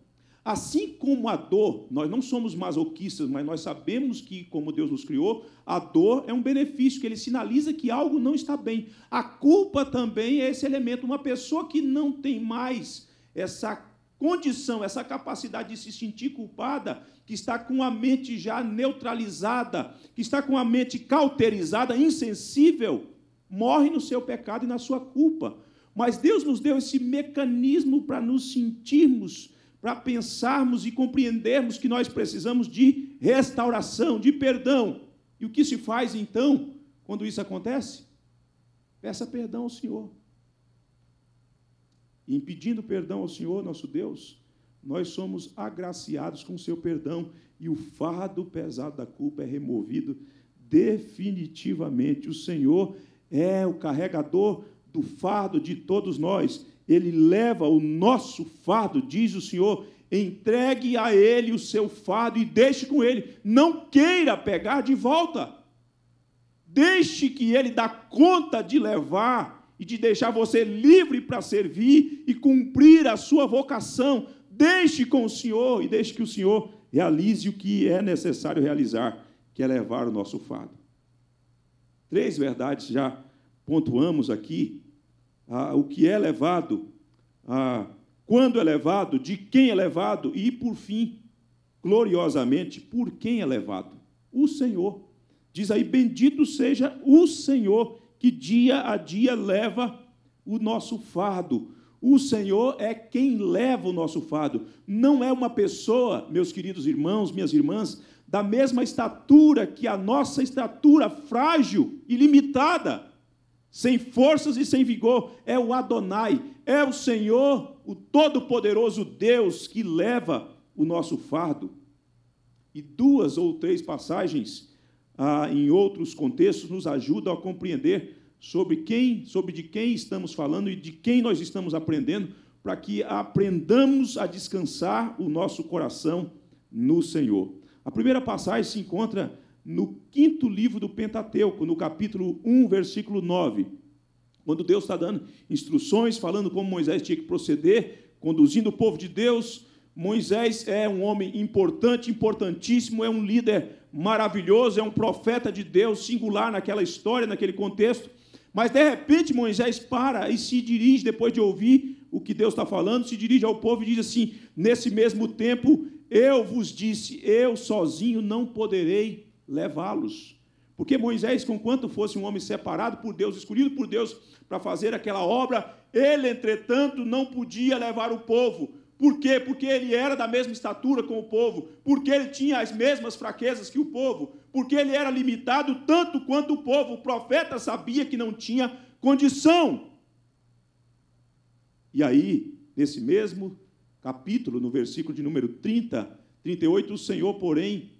Assim como a dor, nós não somos masoquistas, mas nós sabemos que, como Deus nos criou, a dor é um benefício, que ele sinaliza que algo não está bem. A culpa também é esse elemento. Uma pessoa que não tem mais essa condição, essa capacidade de se sentir culpada, que está com a mente já neutralizada, que está com a mente cauterizada, insensível, morre no seu pecado e na sua culpa. Mas Deus nos deu esse mecanismo para nos sentirmos, para pensarmos e compreendermos que nós precisamos de restauração, de perdão. E o que se faz então quando isso acontece? Peça perdão ao Senhor. Impedindo perdão ao Senhor, nosso Deus, nós somos agraciados com o seu perdão e o fardo pesado da culpa é removido definitivamente. O Senhor é o carregador do fardo de todos nós. Ele leva o nosso fardo, diz o Senhor. Entregue a Ele o seu fardo e deixe com Ele. Não queira pegar de volta. Deixe que Ele dá conta de levar e de deixar você livre para servir e cumprir a sua vocação. Deixe com o Senhor e deixe que o Senhor realize o que é necessário realizar, que é levar o nosso fado. Três verdades já pontuamos aqui: ah, o que é levado, ah, quando é levado, de quem é levado e, por fim, gloriosamente, por quem é levado? O Senhor. Diz aí: Bendito seja o Senhor que dia a dia leva o nosso fardo. O Senhor é quem leva o nosso fardo. Não é uma pessoa, meus queridos irmãos, minhas irmãs, da mesma estatura que a nossa estatura frágil e limitada, sem forças e sem vigor, é o Adonai, é o Senhor, o todo-poderoso Deus que leva o nosso fardo. E duas ou três passagens ah, em outros contextos, nos ajuda a compreender sobre quem, sobre de quem estamos falando e de quem nós estamos aprendendo, para que aprendamos a descansar o nosso coração no Senhor. A primeira passagem se encontra no quinto livro do Pentateuco, no capítulo 1, versículo 9. Quando Deus está dando instruções, falando como Moisés tinha que proceder, conduzindo o povo de Deus Moisés é um homem importante, importantíssimo, é um líder maravilhoso, é um profeta de Deus singular naquela história, naquele contexto. Mas de repente Moisés para e se dirige, depois de ouvir o que Deus está falando, se dirige ao povo e diz assim: Nesse mesmo tempo eu vos disse, eu sozinho não poderei levá-los. Porque Moisés, conquanto fosse um homem separado por Deus, escolhido por Deus para fazer aquela obra, ele, entretanto, não podia levar o povo. Por quê? Porque ele era da mesma estatura com o povo, porque ele tinha as mesmas fraquezas que o povo, porque ele era limitado tanto quanto o povo. O profeta sabia que não tinha condição. E aí, nesse mesmo capítulo, no versículo de número 30, 38, o Senhor, porém,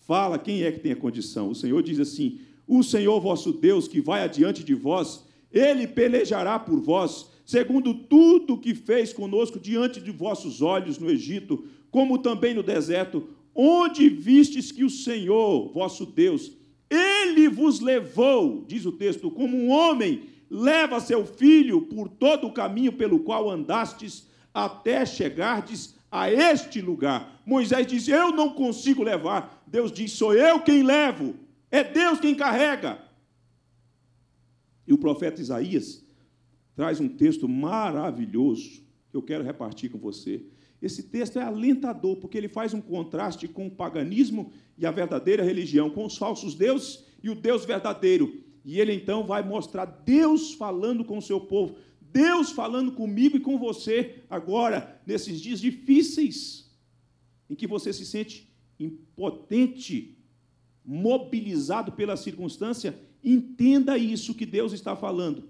fala quem é que tem a condição. O Senhor diz assim: O Senhor vosso Deus que vai adiante de vós, ele pelejará por vós segundo tudo que fez conosco diante de vossos olhos no Egito, como também no deserto, onde vistes que o Senhor, vosso Deus, ele vos levou, diz o texto, como um homem leva seu filho por todo o caminho pelo qual andastes até chegardes a este lugar. Moisés diz: Eu não consigo levar. Deus diz: Sou eu quem levo. É Deus quem carrega. E o profeta Isaías traz um texto maravilhoso que eu quero repartir com você. Esse texto é alentador, porque ele faz um contraste com o paganismo e a verdadeira religião, com os falsos deuses e o Deus verdadeiro. E ele então vai mostrar Deus falando com o seu povo, Deus falando comigo e com você agora, nesses dias difíceis, em que você se sente impotente, mobilizado pela circunstância, entenda isso que Deus está falando.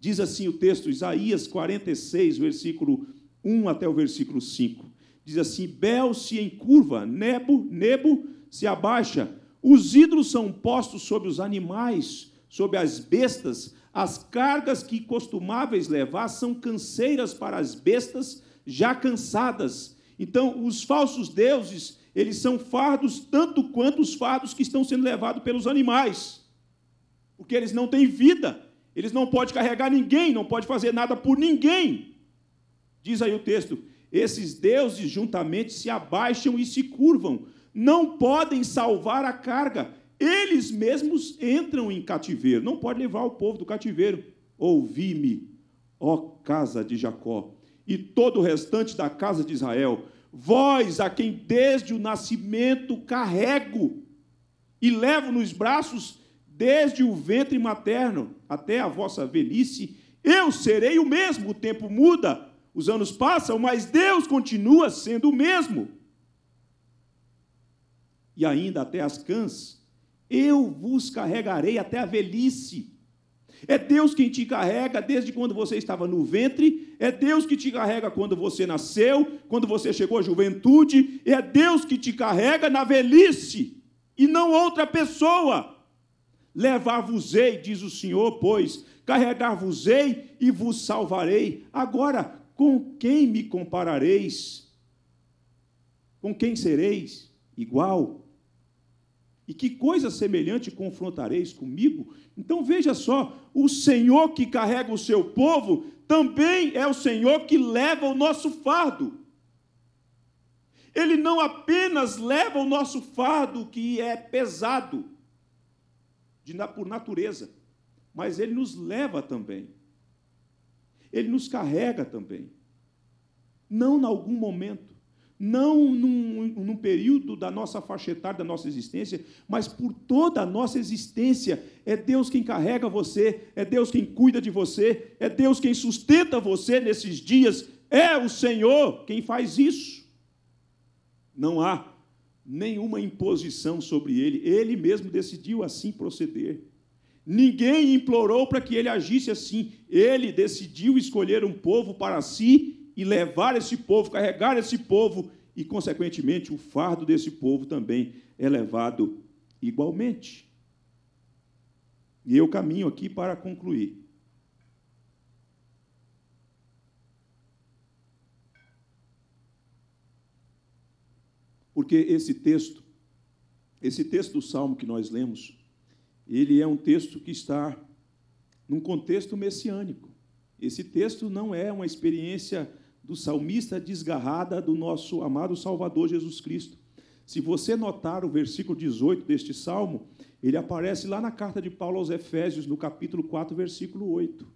Diz assim o texto, Isaías 46, versículo 1 até o versículo 5. Diz assim: Bel se encurva, Nebo, Nebo se abaixa, os ídolos são postos sobre os animais, sobre as bestas, as cargas que costumáveis levar são canseiras para as bestas já cansadas. Então, os falsos deuses, eles são fardos tanto quanto os fardos que estão sendo levados pelos animais, porque eles não têm vida. Eles não podem carregar ninguém, não podem fazer nada por ninguém. Diz aí o texto: esses deuses juntamente se abaixam e se curvam, não podem salvar a carga, eles mesmos entram em cativeiro, não pode levar o povo do cativeiro. Ouvi-me, ó casa de Jacó, e todo o restante da casa de Israel, vós a quem desde o nascimento carrego e levo nos braços desde o ventre materno até a vossa velhice, eu serei o mesmo. O tempo muda, os anos passam, mas Deus continua sendo o mesmo. E ainda até as cãs, eu vos carregarei até a velhice. É Deus quem te carrega desde quando você estava no ventre, é Deus que te carrega quando você nasceu, quando você chegou à juventude, é Deus que te carrega na velhice e não outra pessoa. Levar-vos-ei, diz o Senhor, pois, carregar-vos-ei e vos salvarei. Agora, com quem me comparareis? Com quem sereis igual? E que coisa semelhante confrontareis comigo? Então veja só: o Senhor que carrega o seu povo também é o Senhor que leva o nosso fardo. Ele não apenas leva o nosso fardo que é pesado, de, por natureza, mas ele nos leva também. Ele nos carrega também. Não em algum momento, não num, num período da nossa faixa etária, da nossa existência, mas por toda a nossa existência. É Deus quem carrega você, é Deus quem cuida de você, é Deus quem sustenta você nesses dias. É o Senhor quem faz isso. Não há nenhuma imposição sobre ele, ele mesmo decidiu assim proceder. Ninguém implorou para que ele agisse assim, ele decidiu escolher um povo para si e levar esse povo, carregar esse povo, e, consequentemente, o fardo desse povo também é levado igualmente. E eu caminho aqui para concluir. porque esse texto, esse texto do Salmo que nós lemos, ele é um texto que está num contexto messiânico. Esse texto não é uma experiência do salmista desgarrada do nosso amado Salvador Jesus Cristo. Se você notar o versículo 18 deste salmo, ele aparece lá na carta de Paulo aos Efésios, no capítulo 4, versículo 8.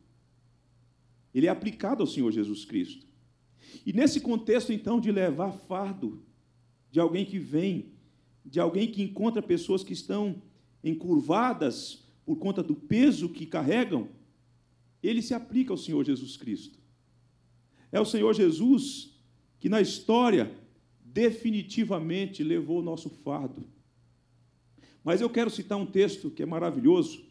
Ele é aplicado ao Senhor Jesus Cristo. E nesse contexto, então, de levar fardo, de alguém que vem, de alguém que encontra pessoas que estão encurvadas por conta do peso que carregam, ele se aplica ao Senhor Jesus Cristo. É o Senhor Jesus que na história definitivamente levou o nosso fardo. Mas eu quero citar um texto que é maravilhoso,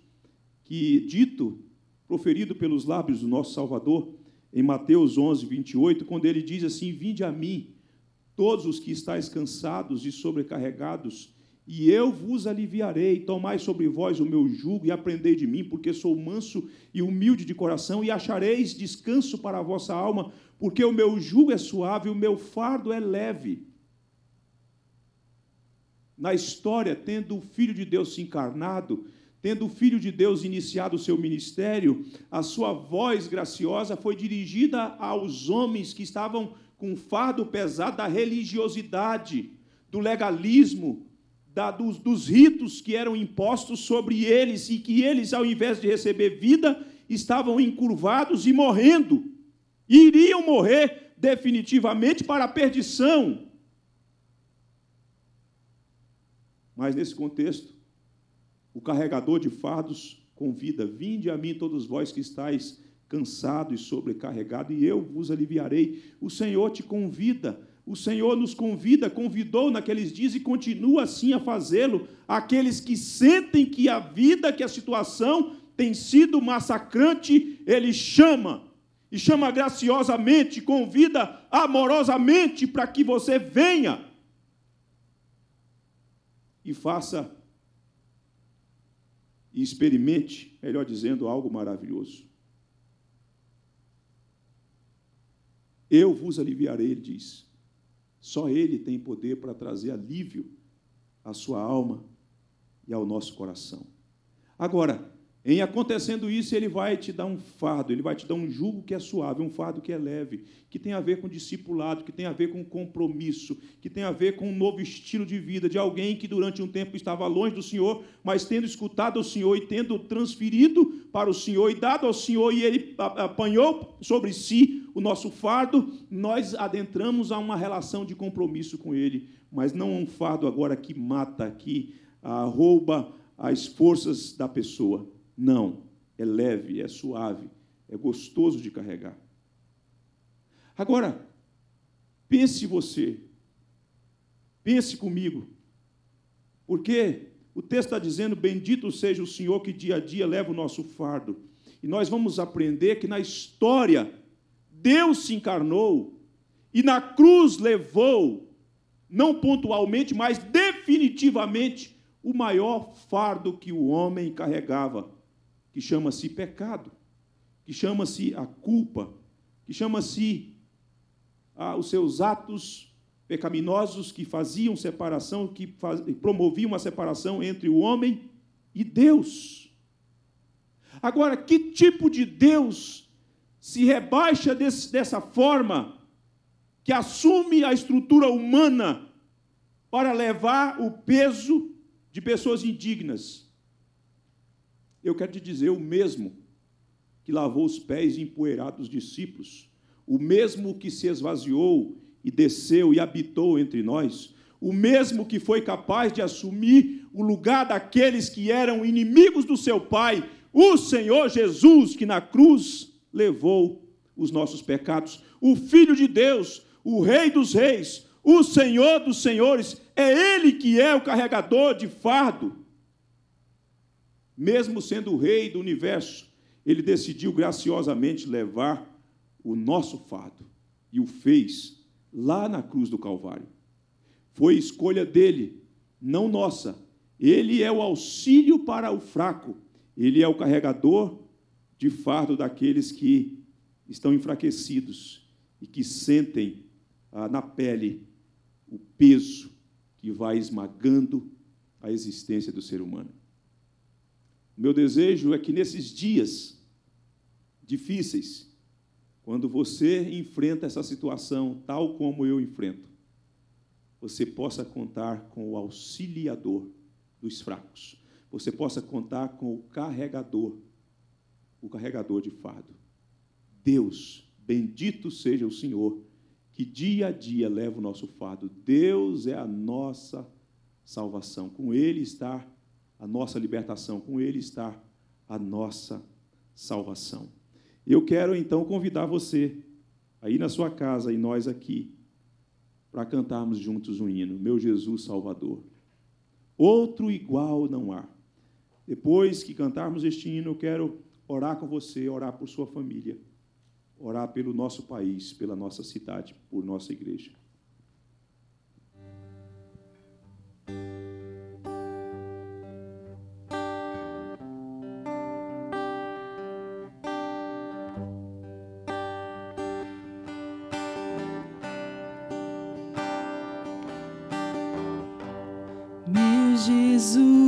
que dito, proferido pelos lábios do nosso Salvador, em Mateus 11, 28, quando ele diz assim: Vinde a mim, todos os que estáis cansados e sobrecarregados, e eu vos aliviarei. Tomai sobre vós o meu jugo e aprendei de mim, porque sou manso e humilde de coração, e achareis descanso para a vossa alma, porque o meu jugo é suave e o meu fardo é leve. Na história, tendo o Filho de Deus se encarnado, tendo o Filho de Deus iniciado o seu ministério, a sua voz graciosa foi dirigida aos homens que estavam com fardo pesado da religiosidade, do legalismo, da, dos, dos ritos que eram impostos sobre eles e que eles, ao invés de receber vida, estavam encurvados e morrendo. Iriam morrer definitivamente para a perdição. Mas nesse contexto, o carregador de fardos convida: Vinde a mim, todos vós que estáis cansado e sobrecarregado, e eu vos aliviarei. O Senhor te convida, o Senhor nos convida, convidou naqueles dias e continua assim a fazê-lo. Aqueles que sentem que a vida, que a situação tem sido massacrante, ele chama, e chama graciosamente, convida amorosamente para que você venha e faça e experimente, melhor dizendo, algo maravilhoso. Eu vos aliviarei, ele diz. Só ele tem poder para trazer alívio à sua alma e ao nosso coração. Agora, em acontecendo isso, ele vai te dar um fardo, ele vai te dar um jugo que é suave, um fardo que é leve, que tem a ver com discipulado, que tem a ver com compromisso, que tem a ver com um novo estilo de vida de alguém que durante um tempo estava longe do Senhor, mas tendo escutado o Senhor e tendo transferido para o Senhor e dado ao Senhor, e ele apanhou sobre si o nosso fardo, nós adentramos a uma relação de compromisso com Ele, mas não é um fardo agora que mata, que ah, rouba as forças da pessoa. Não, é leve, é suave, é gostoso de carregar. Agora, pense você, pense comigo, porque o texto está dizendo: Bendito seja o Senhor que dia a dia leva o nosso fardo. E nós vamos aprender que na história Deus se encarnou e na cruz levou, não pontualmente, mas definitivamente, o maior fardo que o homem carregava, que chama-se pecado, que chama-se a culpa, que chama-se ah, os seus atos pecaminosos que faziam separação, que faz, promoviam a separação entre o homem e Deus. Agora, que tipo de Deus se rebaixa desse, dessa forma, que assume a estrutura humana para levar o peso de pessoas indignas. Eu quero te dizer o mesmo que lavou os pés empoeirados dos discípulos, o mesmo que se esvaziou e desceu e habitou entre nós, o mesmo que foi capaz de assumir o lugar daqueles que eram inimigos do seu Pai, o Senhor Jesus, que na cruz levou os nossos pecados. O Filho de Deus, o Rei dos Reis, o Senhor dos Senhores, é Ele que é o carregador de fardo. Mesmo sendo o Rei do universo, Ele decidiu graciosamente levar o nosso fardo e o fez lá na cruz do Calvário. Foi escolha dele, não nossa. Ele é o auxílio para o fraco, ele é o carregador de fardo daqueles que estão enfraquecidos e que sentem ah, na pele o peso que vai esmagando a existência do ser humano. O meu desejo é que nesses dias difíceis, quando você enfrenta essa situação tal como eu enfrento, você possa contar com o auxiliador dos fracos, você possa contar com o carregador o carregador de fardo. Deus, bendito seja o Senhor, que dia a dia leva o nosso fardo. Deus é a nossa salvação. Com Ele está a nossa libertação, com Ele está a nossa salvação. Eu quero então convidar você, aí na sua casa e nós aqui, para cantarmos juntos um hino, Meu Jesus Salvador. Outro igual não há. Depois que cantarmos este hino, eu quero orar com você, orar por sua família, orar pelo nosso país, pela nossa cidade, por nossa igreja. Jesus.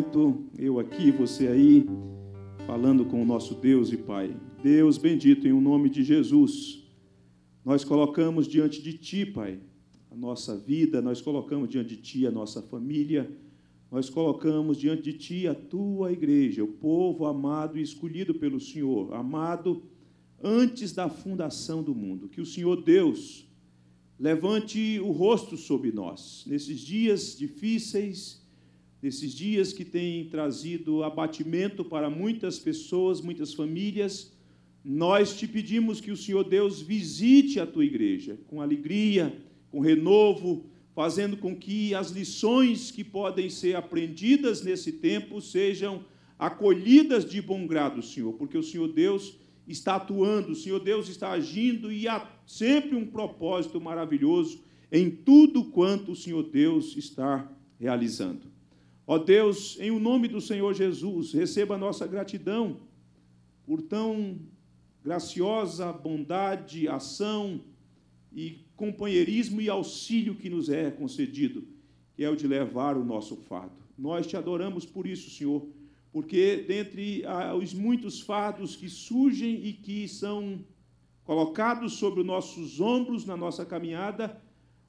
momento, eu aqui, você aí, falando com o nosso Deus e Pai. Deus bendito, em o nome de Jesus, nós colocamos diante de Ti, Pai, a nossa vida, nós colocamos diante de Ti a nossa família, nós colocamos diante de Ti a Tua igreja, o povo amado e escolhido pelo Senhor, amado antes da fundação do mundo. Que o Senhor Deus levante o rosto sobre nós nesses dias difíceis nesses dias que têm trazido abatimento para muitas pessoas, muitas famílias, nós te pedimos que o Senhor Deus visite a tua igreja com alegria, com renovo, fazendo com que as lições que podem ser aprendidas nesse tempo sejam acolhidas de bom grado, Senhor, porque o Senhor Deus está atuando, o Senhor Deus está agindo e há sempre um propósito maravilhoso em tudo quanto o Senhor Deus está realizando. Ó Deus, em o nome do Senhor Jesus, receba a nossa gratidão por tão graciosa bondade, ação e companheirismo e auxílio que nos é concedido, que é o de levar o nosso fardo. Nós te adoramos por isso, Senhor, porque dentre os muitos fardos que surgem e que são colocados sobre os nossos ombros na nossa caminhada,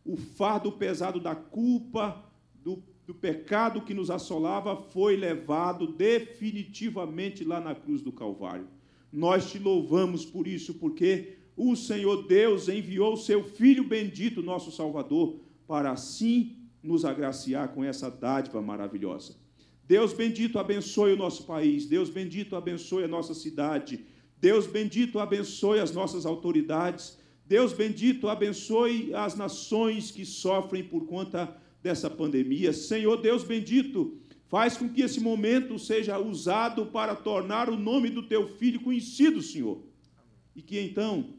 o fardo pesado da culpa, do do pecado que nos assolava foi levado definitivamente lá na cruz do Calvário. Nós te louvamos por isso, porque o Senhor Deus enviou o seu Filho bendito, nosso Salvador, para assim nos agraciar com essa dádiva maravilhosa. Deus bendito abençoe o nosso país, Deus bendito abençoe a nossa cidade, Deus bendito abençoe as nossas autoridades, Deus bendito abençoe as nações que sofrem por conta dessa pandemia. Senhor Deus bendito, faz com que esse momento seja usado para tornar o nome do teu filho conhecido, Senhor. E que então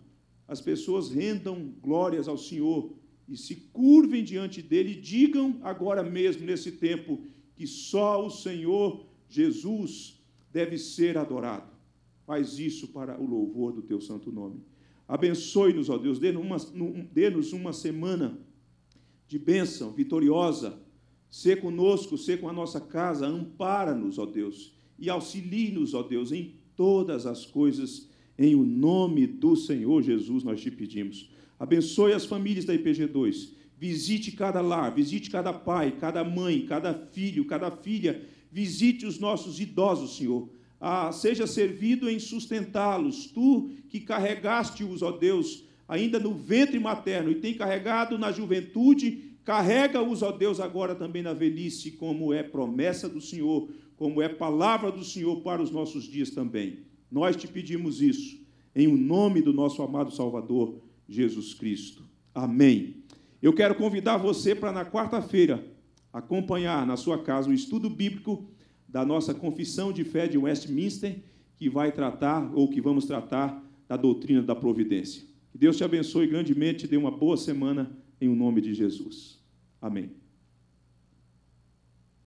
as pessoas rendam glórias ao Senhor e se curvem diante dele e digam agora mesmo, nesse tempo, que só o Senhor Jesus deve ser adorado. Faz isso para o louvor do teu santo nome. Abençoe-nos, ó Deus, dê-nos uma, dê uma semana de bênção vitoriosa. Sê conosco, sê com a nossa casa, ampara-nos, ó Deus, e auxilie-nos, ó Deus, em todas as coisas, em o nome do Senhor Jesus nós te pedimos. Abençoe as famílias da IPG2, visite cada lar, visite cada pai, cada mãe, cada filho, cada filha, visite os nossos idosos, Senhor. Ah, seja servido em sustentá-los, tu que carregaste-os, ó Deus, ainda no ventre materno e tem carregado na juventude, carrega-os, ó Deus, agora também na velhice, como é promessa do Senhor, como é palavra do Senhor para os nossos dias também. Nós te pedimos isso, em o nome do nosso amado Salvador, Jesus Cristo. Amém. Eu quero convidar você para, na quarta-feira, acompanhar na sua casa o estudo bíblico da nossa Confissão de Fé de Westminster, que vai tratar, ou que vamos tratar, da doutrina da providência. Que Deus te abençoe grandemente, e dê uma boa semana em o nome de Jesus. Amém.